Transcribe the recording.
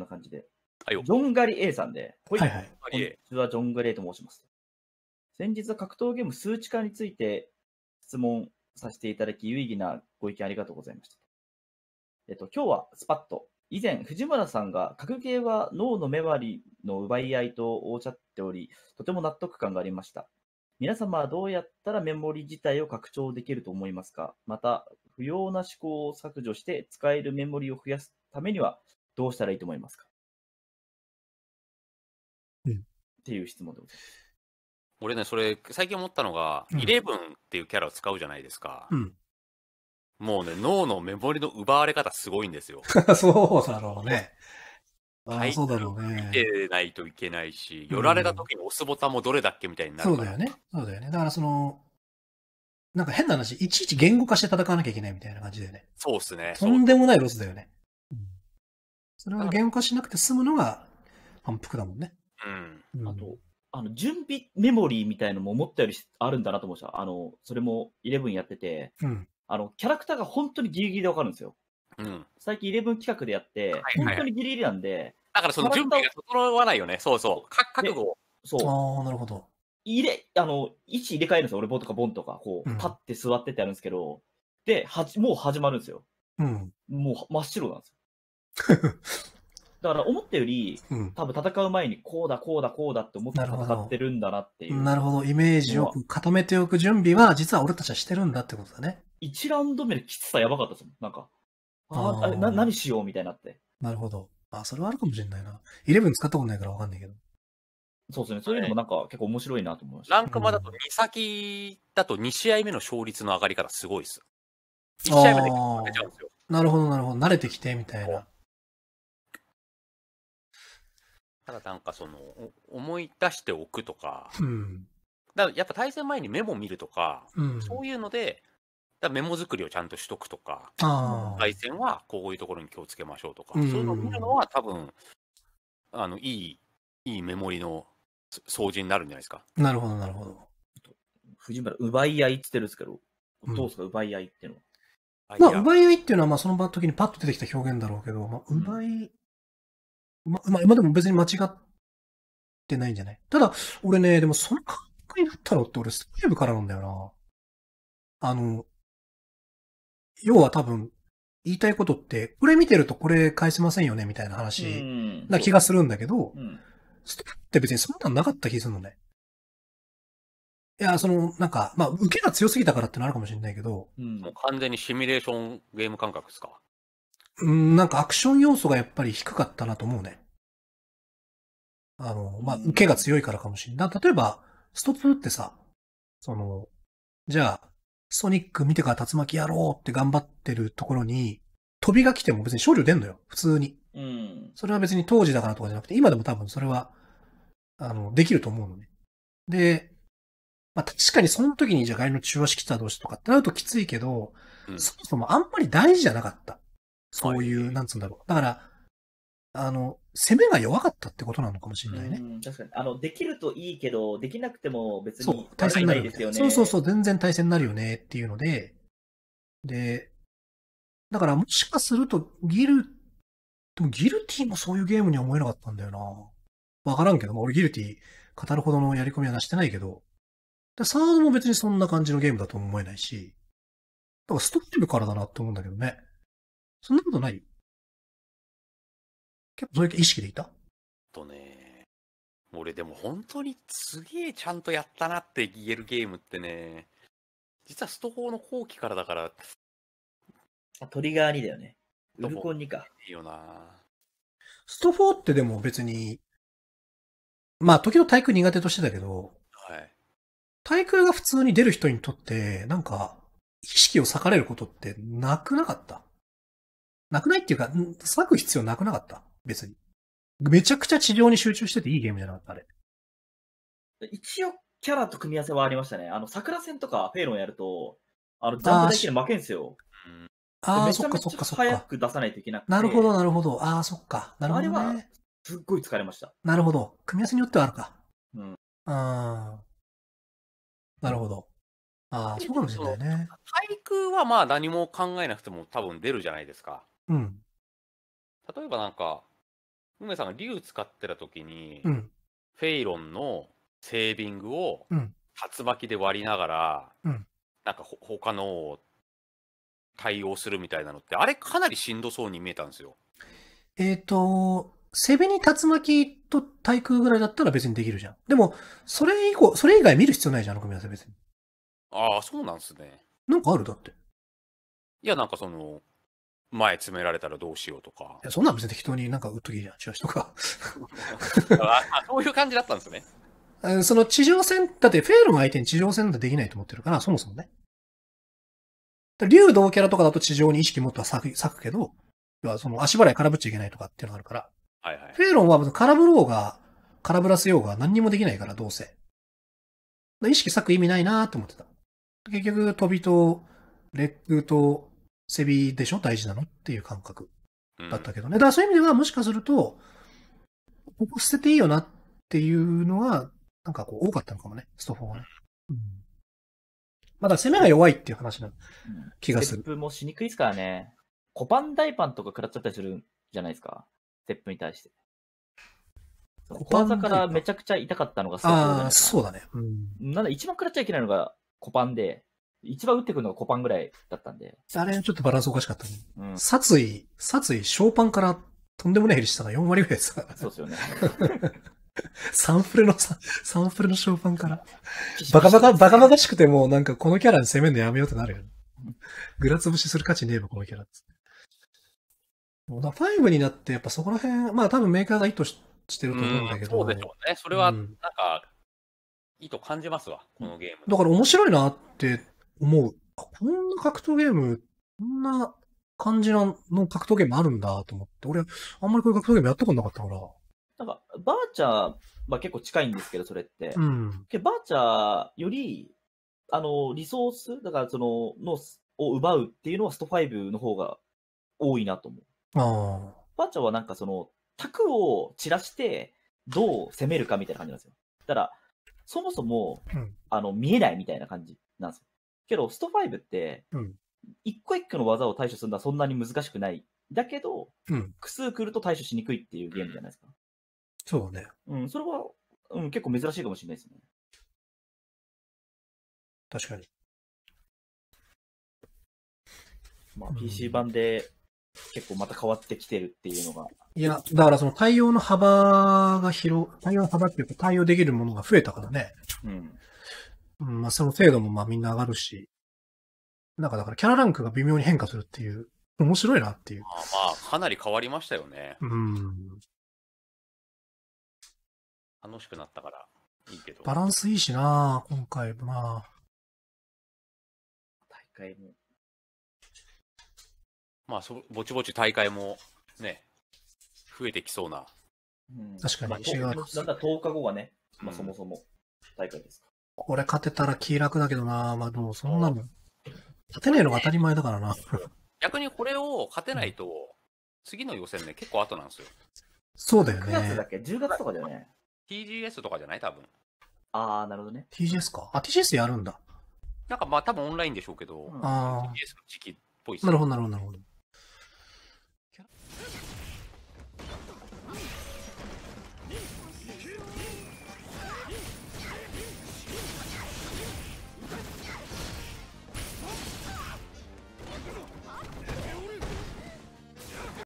んな感じで。はいジョンガリ A さんで、はいはい。こんにちは、ジョンガリ A と申します。先日は格闘ゲーム数値化について質問させていただき、有意義なご意見ありがとうございました。えっと、今日はスパッと。以前、藤村さんが、格ゲーは脳の目割りの奪い合いとおっしゃっており、とても納得感がありました。皆様はどうやったらメモリ自体を拡張できると思いますかまた、不要な思考を削除して使えるメモリを増やすためには、どうしたらいいと思いますかうん。っていう質問でございます。俺ね、それ、最近思ったのが、イレブンっていうキャラを使うじゃないですか。うん。もうね、脳のメモリの奪われ方すごいんですよ。そうだろうね。ああ、そうだろうね。見てないといけないし、寄られた時に押すボタンもどれだっけみたいになる、そうだよね。そうだよね。だからその、なんか変な話、いちいち言語化して戦わなきゃいけないみたいな感じだよね。そうっすね。とんでもないロスだよね。それは言語化しなくて済むのが反復だもんね。うん。あと、あの、準備メモリーみたいのも思ったよりあるんだなと思いました。あの、それも11やってて、うん、あの、キャラクターが本当にギリギリでわかるんですよ。うん、最近11企画でやって、はいはい本当にギリギリなんで、だからその準備が整わないよね、そうそう、覚悟を。そう。ああ、なるほど。入れ、あの、位置入れ替えるんですよ、俺、ボンとかボンとか、こう、立って座ってってやるんですけど、うん、で、はじもう始まるんですよ。うん。もう真っ白なんですよ。だから思ったより、うん、多分戦う前にこうだこうだこうだって思って戦ってるんだなっていう。なるほど、イメージを固めておく準備は、実は俺たちはしてるんだってことだね。1ラウンド目できつさやばかったですもん、なんか。ああれな、何しようみたいになって。なるほど。あ、それはあるかもしれないな。11使ったことないからわかんないけど。そうですね、そういうのもなんか結構面白いなと思いました。ランクマだと2先だと2試合目の勝率の上がりからすごいっす。1試合目でちゃうんですよ。なるほど、なるほど。慣れてきてみたいな。ただなんかその、思い出しておくとか、うん、だからやっぱ対戦前にメモ見るとか、うん、そういうので、だメモ作りをちゃんとしとくとか、対戦はこういうところに気をつけましょうとか、うん、そういうのを見るのは多分、あの、いい、いいメモリの掃除になるんじゃないですか。なるほど、なるほど。藤村、奪い合いって言ってるんですけど、どうですか、奪い合いっていうのは。まあ、奪い合いっていうのは、まあ、その時にパッと出てきた表現だろうけど、まあ、奪いま、まあ、今でも別に間違ってないんじゃないただ、俺ね、でもその感覚になったのって俺、ストーブからなんだよな。あの、要は多分、言いたいことって、これ見てるとこれ返せませんよね、みたいな話な気がするんだけど、うん、ストッブって別にそんなんなかった気するのね。いや、その、なんか、まあ、受けが強すぎたからってのあるかもしれないけど。うん、もう完全にシミュレーションゲーム感覚ですかうん、なんかアクション要素がやっぱり低かったなと思うね。あの、まあ、受けが強いからかもしれない。例えば、スト2ってさ、その、じゃあ、ソニック見てから竜巻やろうって頑張ってるところに、飛びが来ても別に少量出んのよ、普通に。うん。それは別に当時だからとかじゃなくて、今でも多分それは、あの、できると思うのね。で、まあ確かにその時にじゃ外いの中和式たどうしとかってなるときついけど、うん、そもそもあんまり大事じゃなかった。そういう、はい、なんつうんだろう。だから、あの、攻めが弱かったってことなのかもしれないね。確かに。あの、できるといいけど、できなくても別に、そう、対戦になるですよね。そうそうそう、全然対戦になるよねっていうので、で、だからもしかすると、ギル、でもギルティもそういうゲームには思えなかったんだよな。わからんけど、俺ギルティ語るほどのやり込みはなしてないけど、サードも別にそんな感じのゲームだと思えないし、だからストップからだなって思うんだけどね。そんなことない結構そういう意識でいたとね、俺でも本当にすげえちゃんとやったなって言えるゲームってね、実はスト4の後期からだから。あ、トリガー2だよね。ウルコン2か。いいよなスト4ってでも別に、まあ時々体育苦手としてたけど、はい。体育が普通に出る人にとって、なんか、意識を裂かれることってなくなかったなくないっていうか、割く必要なくなかった別に。めちゃくちゃ治療に集中してていいゲームじゃなかった、あれ。一応、キャラと組み合わせはありましたね。あの、桜戦とかフェイロンやると、あの、ジャンプ台形に負けんすよ。ああ、そっかそっかそっか。早く出さないといけなくて。なるほど、なるほど。ああ、そっか。なるほど、ね、あれは、すっごい疲れました。なるほど。組み合わせによってはあるか。うん。ああ。なるほど。ああ、そうかもしれないね。俳句はまあ何も考えなくても多分出るじゃないですか。うん。例えばなんか、梅さんが竜使ってた時に、うん、フェイロンのセービングを、竜巻で割りながら、うん、なんか他の対応するみたいなのって、あれかなりしんどそうに見えたんですよ。えっ、ー、と、背ビに竜巻と対空ぐらいだったら別にできるじゃん。でも、それ以降、それ以外見る必要ないじゃん、組み合わせ別に。ああ、そうなんすね。なんかあるだって。いや、なんかその、前詰められたらどうしようとか。いや、そんなん別に適当になんか打っときじゃん、チラシとか。そういう感じだったんですね。その地上戦、だってフェールの相手に地上戦なんてできないと思ってるから、そもそもね。竜同キャラとかだと地上に意識持っとは咲く咲くけど、要はその足払い空振っちゃいけないとかっていうのがあるから。はいはい、フェーロンは空振ろうが、空振らせようが何にもできないから、どうせ。意識咲く意味ないなと思ってた。結局、飛びと、レッグと、セビでしょ大事なのっていう感覚だったけどね。だからそういう意味では、もしかすると、ここ捨てていいよなっていうのは、なんかこう多かったのかもね、ストフォーね。うん、まだ攻めが弱いっていう話な気がする。ステップもしにくいですからね。コパン大パンとか食らっちゃったりするじゃないですか。ステップに対して。小技からめちゃくちゃ痛かったのがステいああ、そうだね。うん、なんだ、一番食らっちゃいけないのがコパンで、一番打ってくるのがコパンぐらいだったんで。あれ、ちょっとバランスおかしかったね。うん、殺意、殺意、ショーパンからとんでもない減りしたの4割ぐらいからそうですよね。サンプルのサ、サンプルのショーパンから。バカバカ、バカバカしくてもなんかこのキャラに攻めるのやめようってなるよね。ぐらつぶしする価値ねえわ、このキャラファイ5になってやっぱそこら辺、まあ多分メーカーが意図ししてると思うんだけど。そうでしょうね。それはなんか、意図感じますわ、このゲーム。だから面白いなって思う。こんな格闘ゲーム、こんな感じの格闘ゲームあるんだと思って、俺、あんまりこういう格闘ゲームやったことなかったから。なんか、バーチャーは結構近いんですけど、それって。うん。けバーチャーより、あの、リソース、だからその、のを奪うっていうのはスト5の方が多いなと思う。ああ。バーチャーはなんかその、卓を散らして、どう攻めるかみたいな感じなんですよ。ただそもそも、うん、あの、見えないみたいな感じなんですよ。けど、スト5って、一個一個の技を対処するのはそんなに難しくない。だけど、うん、複数来ると対処しにくいっていうゲームじゃないですか。そうね。うん、それは、うん、結構珍しいかもしれないですね。確かに。まあ、PC 版で結構また変わってきてるっていうのが。いや、だからその対応の幅が広、対応の幅っていうか対応できるものが増えたからね。うん。まあその精度もまあみんな上がるし、なんかだからキャラランクが微妙に変化するっていう、面白いなっていう。まあまあ、かなり変わりましたよね。うん。楽しくなったから、いいけど。バランスいいしな、今回、まあ。大会も。まあそ、ぼちぼち大会もね、増えてきそうな。うん、確かに、まあ、なんだ10日後がね、まあ、そもそも大会ですか。これ勝てたら気楽だけどな。まあでもそんなの、勝てないのが当たり前だからな。逆にこれを勝てないと、次の予選ね、結構後なんですよ。そうだよ9月だっけ ?10 月とかだよね。TGS とかじゃない多分。あー、なるほどね。TGS か。あ、TGS やるんだ。なんかまあ多分オンラインでしょうけど、うん TGS の時期っぽいっすなるほど、なるほど、なるほど。